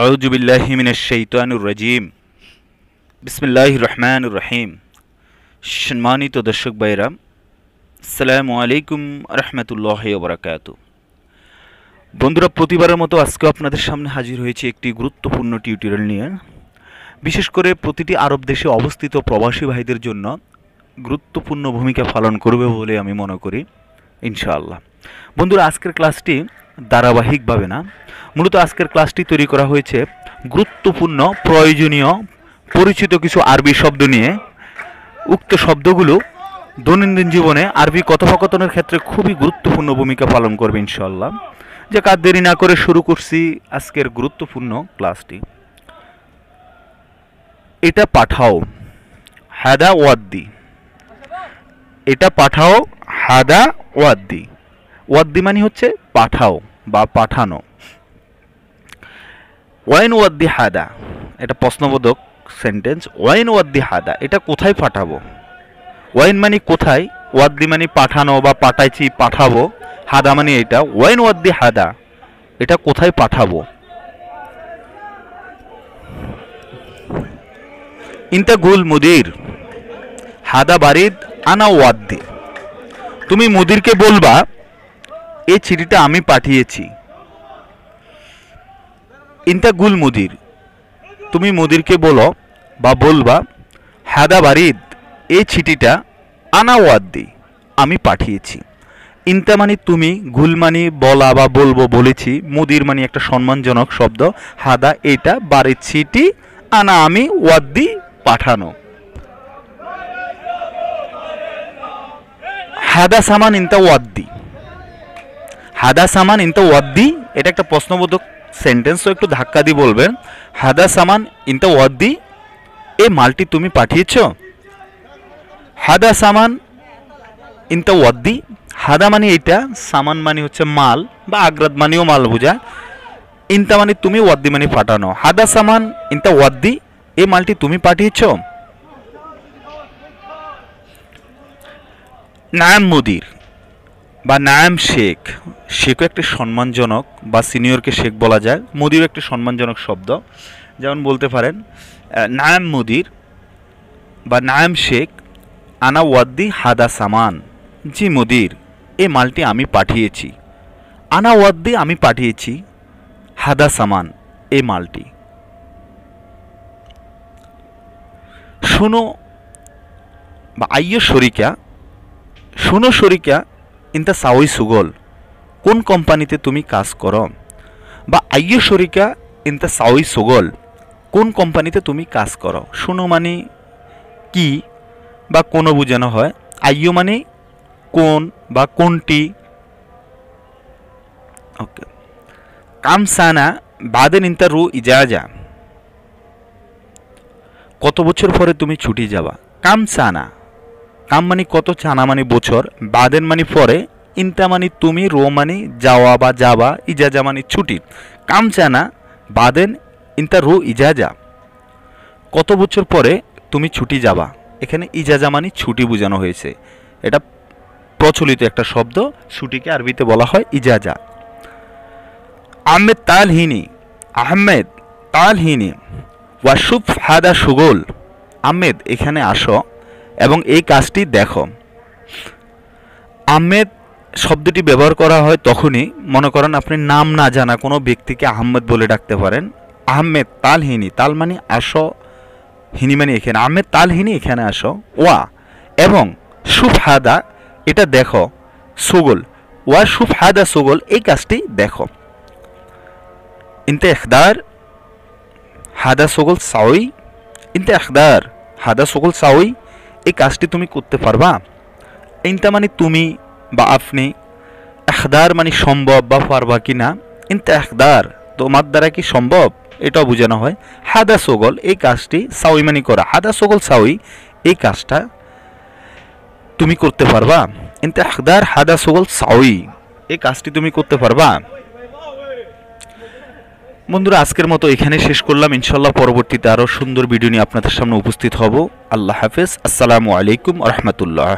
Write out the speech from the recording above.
আউজুবিল্লাহিমিনশাইতানুর বিসমিল্লাহ রহমান রহিম সম্মানিত দর্শক ভাইরা সালাম আলাইকুম রহমতুল্লাহ ওবরাকাত বন্ধুরা প্রতিবারের মতো আজকে আপনাদের সামনে হাজির হয়েছে একটি গুরুত্বপূর্ণ টিউটোরিয়াল নিয়ে বিশেষ করে প্রতিটি আরব দেশে অবস্থিত প্রবাসী ভাইদের জন্য গুরুত্বপূর্ণ ভূমিকা পালন করবে বলে আমি মনে করি ইনশাআল্লাহ বন্ধুরা আজকের ক্লাসটি ধারাবাহিকভাবে না মূলত আজকের ক্লাসটি তৈরি করা হয়েছে গুরুত্বপূর্ণ প্রয়োজনীয় পরিচিত কিছু আরবি শব্দ নিয়ে উক্ত শব্দগুলো দৈনন্দিন জীবনে আরবি কথোপকথনের ক্ষেত্রে খুবই গুরুত্বপূর্ণ ভূমিকা পালন করবে ইনশাল্লাহ যে কাজ দেরি না করে শুরু করছি আজকের গুরুত্বপূর্ণ ক্লাসটি এটা পাঠাও হাদা ওয়াদ্দি এটা পাঠাও হাদা ওয়াদ্দি মানি হচ্ছে পাঠাও বা পাঠানো ওয়াইন ওয়াদ্দি হাদা এটা প্রশ্নবোধক সেন্টেন্স ওয়াইন ওয়াদ্দি হাদা এটা কোথায় পাঠাবো ওয়াইন মানে কোথায় ওয়াদ্দি মানে পাঠানো বা পাঠাইছি পাঠাবো হাদা মানে এটা ওয়াইন ওয়াদ্দি হাদা এটা কোথায় পাঠাবো গুল মুদির হাদা বারিদ আনা ওয়াদ্দি তুমি মুদিরকে বলবা এই চিঠিটা আমি পাঠিয়েছি ইনতা গুল মুদির তুমি মুদিরকে বলো বা বলবা হাদা বারিদ এই চিঠিটা আনাওয়াদ্দি আমি পাঠিয়েছি ইনতা মানে তুমি গুল মানে বলা বা বলবো বলেছি মুদির মানে একটা সম্মানজনক শব্দ হাদা এটা বাড়ির চিঠি আনা আমি ওয়াদ্দি পাঠানো হাদা সামান ইনতা ওয়াদ্দি হাদা সামান ইনতা ওয়াদ্দি এটা একটা প্রশ্নবোধক সেন্টেন্স একটু ধাক্কা দিয়ে বলবেন হাদা সামান ইনতা ওয়াদ্দি এই মালটি তুমি পাঠিয়েছ হাদা সামান ইনতা ওয়াদ্দি হাদা মানে এইটা সামান মানে হচ্ছে মাল বা আগ্রাত মানেও মাল বোঝা ইনতা মানে তুমি ওয়াদ্দি মানে পাঠানো হাদা সামান ইনতা ওয়াদ্দি এই মালটি তুমি পাঠিয়েছ নায়াম মুদির বা নায়াম শেখ শেখও একটি সম্মানজনক বা সিনিয়রকে শেখ বলা যায় মুদিরও একটি সম্মানজনক শব্দ যেমন বলতে পারেন নায়াম মোদির বা নায়াম শেখ আনা ওয়াদ্দি হাদা সামান জি মোদির এ মালটি আমি পাঠিয়েছি আনা ওয়াদ্দি আমি পাঠিয়েছি হাদা সামান এ মালটি শুনো বা আইয় শরিকা শুনো শরিকা ইন দ্য সাউই সুগল কোন কোম্পানিতে তুমি কাজ করো বা আইয় শরিকা ইন দ্য সাউই সুগল কোন কোম্পানিতে তুমি কাজ করো শুনো মানে কি বা কোনো বুঝানো হয় আইয় মানে কোন বা কোনটি ওকে কামসানা বাদেন ইন্তা রু ইজাজা কত বছর পরে তুমি ছুটি যাবা কামসানা মানি কত চানামানি বছর বাদেন মানি পরে মানি তুমি রো মানি যাওয়া বা যাবা ইজাজা মানি ছুটি কামচানা বাদেন ইন্তা রো ইজাজা কত বছর পরে তুমি ছুটি যাবা এখানে ইজাজা মানি ছুটি বোঝানো হয়েছে এটা প্রচলিত একটা শব্দ ছুটিকে আরবিতে বলা হয় ইজাজা আহমেদ তালহিনি আহমেদ তালহিনি ওয়াসুফ হাদা সুগোল আহমেদ এখানে আসো এবং এই কাজটি দেখো আহমেদ শব্দটি ব্যবহার করা হয় তখনই মনে করেন আপনি নাম না জানা কোনো ব্যক্তিকে আহমেদ বলে ডাকতে পারেন আহমেদ তালহিনী তাল মানে আসো হিনি মানে এখানে আহমেদ তালহিনী এখানে আসো ওয়া এবং সুফাদা এটা দেখো সুগল ওয়া সুফাদা সুগল এই কাজটি দেখো ইনতে এখদার হাদা সুগল সাউই ইনতে এখদার হাদা সুগল সাউই এই কাজটি তুমি করতে পারবা ইনতা মানে তুমি বা আপনি একদার মানে সম্ভব বা পারবা কি না ইনতা একদার তোমার দ্বারা কি সম্ভব এটাও বোঝানো হয় হাদা সোগল এই কাজটি সাউই মানে করা হাদা সোগল সাউই এই কাজটা তুমি করতে পারবা ইনতে একদার হাদা সোগল সাউই এই কাজটি তুমি করতে পারবা বন্ধুরা আজকের মতো এখানে শেষ করলাম ইনশাল্লাহ পরবর্তীতে আরও সুন্দর ভিডিও নিয়ে আপনাদের সামনে উপস্থিত হব আল্লাহ হাফেজ আসসালামু আলাইকুম রহমতুল্লাহ